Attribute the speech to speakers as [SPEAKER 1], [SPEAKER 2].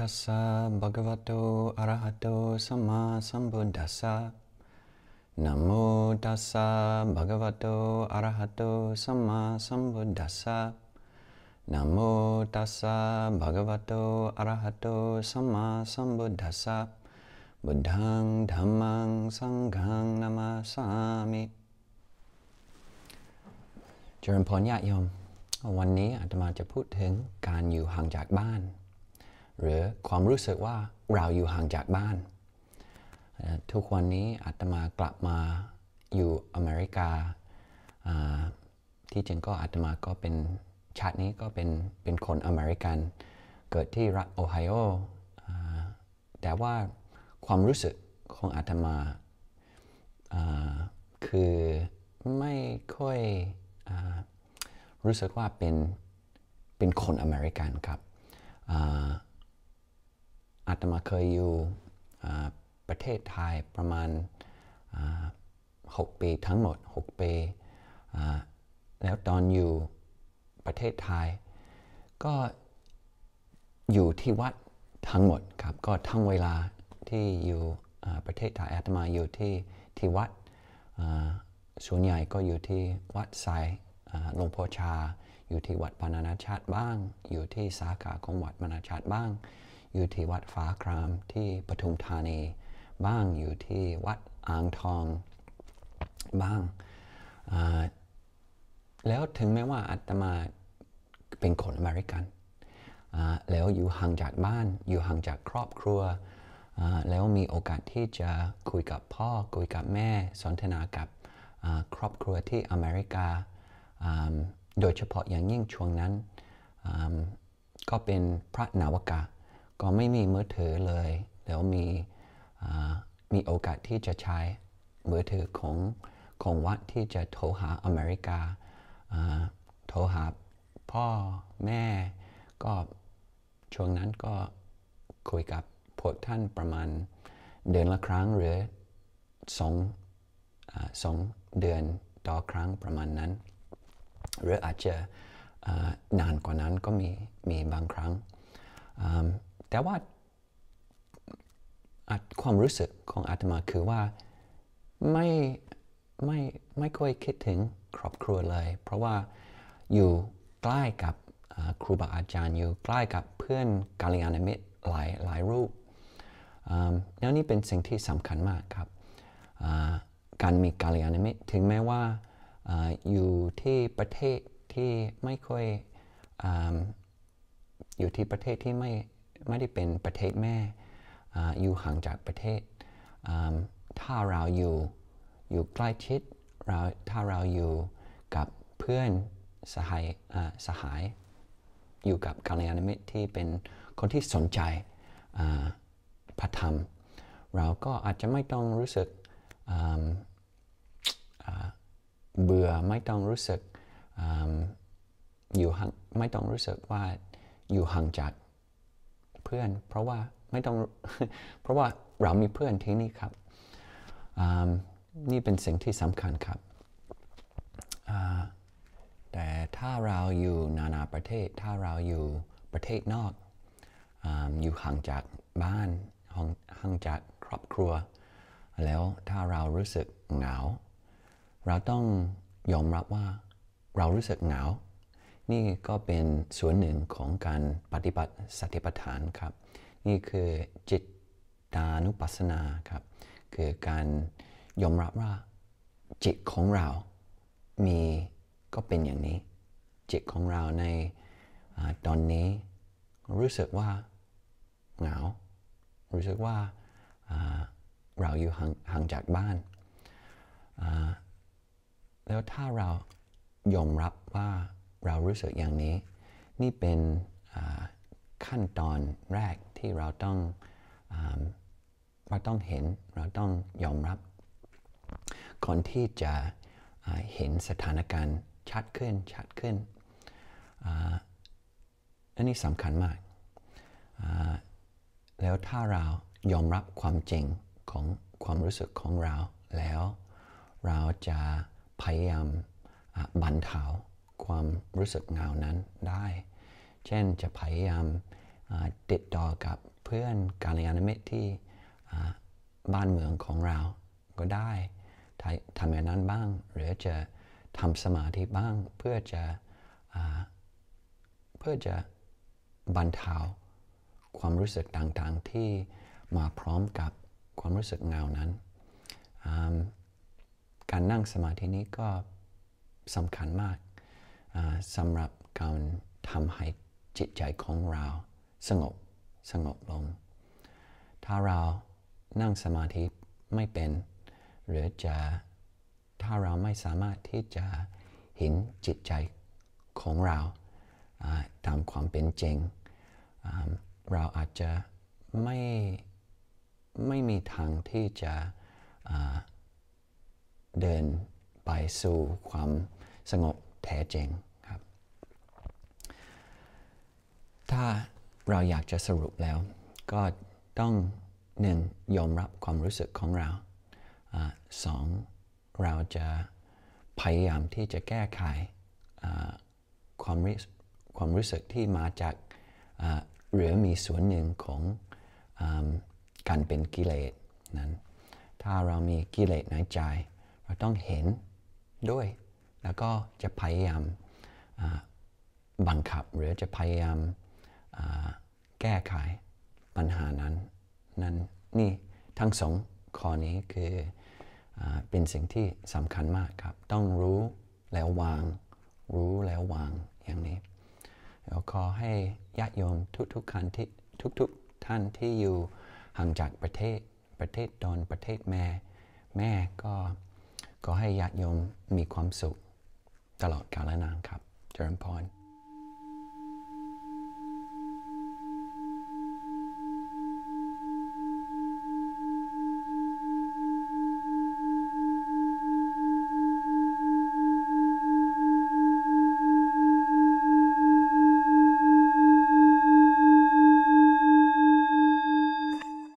[SPEAKER 1] ตัสสะบะกวะโตอะระหะโตสัมมาสัมพุทธัสสะนะโมตัสสะบะกวะโตอะระหะโตสัมมาสัมพุทธัสสะนะโมตัสสะบะกวะโตอะระหะโตสัมมาสัมพุทธัสสะบุตังธัมมัง สังฆังนามาสามิเจริญพรญาติโยมวันนี้อาตมาจะพูดถึงการอยู่ห่างจากบ้านหรือความรู้สึกว่าเราอยู่ห่างจากบ้านทุกวันนี้อาตมากลับมาอยู่อเมริกาที่จริงก็อาตมาก็เป็นชาตินี้ก็เป็นเป็นคนอเมริกัน เกิดที่รัฐโอไฮโอแต่ว่าความรู้สึกของอาตมาคือไม่ค่อยอรู้สึกว่าเป็นเป็นคนอเมริกันครับอาตมาเคยอยู่ประเทศไทยประมาณ6ปีทั้งหมด 6ปีแล้วตอนอยู่ประเทศไทยก็อยู่ที่วัดทั้งหมดครับก็ทั้งเวลาที่อยู่ประเทศไทยอาตมาอยู่ที่ที่วัดส่วนใหญ่ก็อยู่ที่วัดไซหลวงพ่อชา อยู่ที่วัดปานานาชาติบ้าง อยู่ที่สาขาของวัดมนานาชาติบ้างอยู่ที่วัดฟ้าครามที่ปทุมธานีบ้างอยู่ที่วัดอ่างทองบ้างแล้วถึงแม้ว่าอาตมาเป็นคนอเมริกันแล้วอยู่ห่างจากบ้านอยู่ห่างจากครอบครัวแล้วมีโอกาสที่จะคุยกับพ่อคุยกับแม่สนทนากับครอบครัวที่อเมริกาโดยเฉพาะอย่างยิ่งช่วงนั้นก็เป็นพระนาวกาก็ไม่มีมือถือเลย แล้วมีมีโอกาสที่จะใช้มือถือของของวัดที่จะโทรหาอเมริกา โทรหาพ่อแม่ ก็ช่วงนั้นก็คุยกับพวกท่านประมาณ เดือนละครั้งหรือสองสองเดือนต่อครั้งประมาณนั้น หรืออาจจะนานกว่านั้นก็มีมีบางครั้งแต่ว่าความรู้สึกของอาตมาคือว่าไม่ไม่ไม่ค่อยคิดถึงครอบครัวเลยเพราะว่าอยู่ใกล้กับครูบาอาจารย์อยู่ใกล้กับเพื่อนกาลยานมิตรหลายหลายรูปแล้วนี่เป็นสิ่งที่สำคัญมากครับการมีกาลยานมิตรถึงแม้ว่าอยู่ที่ประเทศที่ไม่ค่อยอยู่ที่ประเทศที่ไม่ไม่ได้เป็นประเทศแม่อยู่ห่างจากประเทศ ถ้าเราอยู่อยู่ใกล้ชิดเราถ้าเราอยู่กับเพื่อนสหายสหาย อยู่กับกาลยานมิตรที่เป็นคนที่สนใจพระธรรม เราก็อาจจะไม่ต้องรู้สึกเบื่อไม่ต้องรู้สึกอยู่ไม่ต้องรู้สึกว่าอยู่ห่างจากเพื่อน เพราะว่าไม่ต้องเพราะว่าเรามีเพื่อนที่นี่ครับ นี่เป็นสิ่งที่สำคัญครับ แต่ถ้าเราอยู่นานาประเทศ ถ้าเราอยู่ประเทศนอกออยู่ห่างจากบ้าน ห่างจากครอบครัว แล้วถ้าเรารู้สึกเหงา เราต้องยอมรับว่าเรารู้สึกเหงานี่ก็เป็นส่วนหนึ่งของการปฏิบัติสติปัฏฐานครับ นี่คือจิตตานุปัสสนาครับ คือการยอมรับว่าจิตของเรา มีก็เป็นอย่างนี้ จิตของเราในตอนนี้ รู้สึกว่าเหงา รู้สึกว่าเราอยู่ห่างจากบ้าน แล้วถ้าเรายอมรับว่าเรารู้สึกอย่างนี้ นี่เป็นขั้นตอนแรกที่เราต้องเราต้องเห็นเราต้องยอมรับก่อนที่จะเห็นสถานการณ์ชัดขึ้นชัดขึ้นอันนี้สำคัญมาก แล้วถ้าเรายอมรับความจริงของความรู้สึกของเรา แล้ว เราจะพยายามบันเทาความรู้สึกเหงานั้นได้ เช่นจะพยายามติดต่อกับเพื่อนกาลยานมิตรที่บ้านเมืองของเรา ก็ได้ทำอย่างนั้นบ้าง หรือจะทำสมาธิบ้าง เพื่อจะเพื่อจะบรรเทาความรู้สึกต่างๆที่มาพร้อมกับความรู้สึกเงานั้น การนั่งสมาธินี้ก็สำคัญมากสำหรับการทำให้จิตใจของเรา สงบสงบลง ถ้าเรานั่งสมาธิไม่เป็น หรือจะถ้าเราไม่สามารถที่จะเห็นจิตใจของเราตามความเป็นจริงเราอาจจะไม่ไม่มีทางที่จะเดินไปสู่ความสงบแท้จริงครับถ้าเราอยากจะสรุปแล้ว ก็ต้องหนึ่งยอมรับความรู้สึกของเราอสองเราจะพยายามที่จะแก้ไขความรความรู้สึกที่มาจากหรือมีส่วนหนึ่งของอการเป็นกิเลสนั้น ถ้าเรามีกิเลสในใจเราต้องเห็นด้วยแล้วก็จะพยายามบังคับหรือจะพยายามแก้ไขปัญหานั้นนั้นนี่ทั้งสองข้อนี้คืออเป็นสิ่งที่สำคัญมากครับต้องรู้แล้ววางรู้แล้ววางอย่างนี้เราขอให้ญาติโยมทุกๆท่านที่ทุกๆท่านที่อยู่ห่างจากประเทศประเทศดอนประเทศแม่แม่ก็ก็ให้ญาติโยมมีความสุขลอดกาลนานครับเจริญพร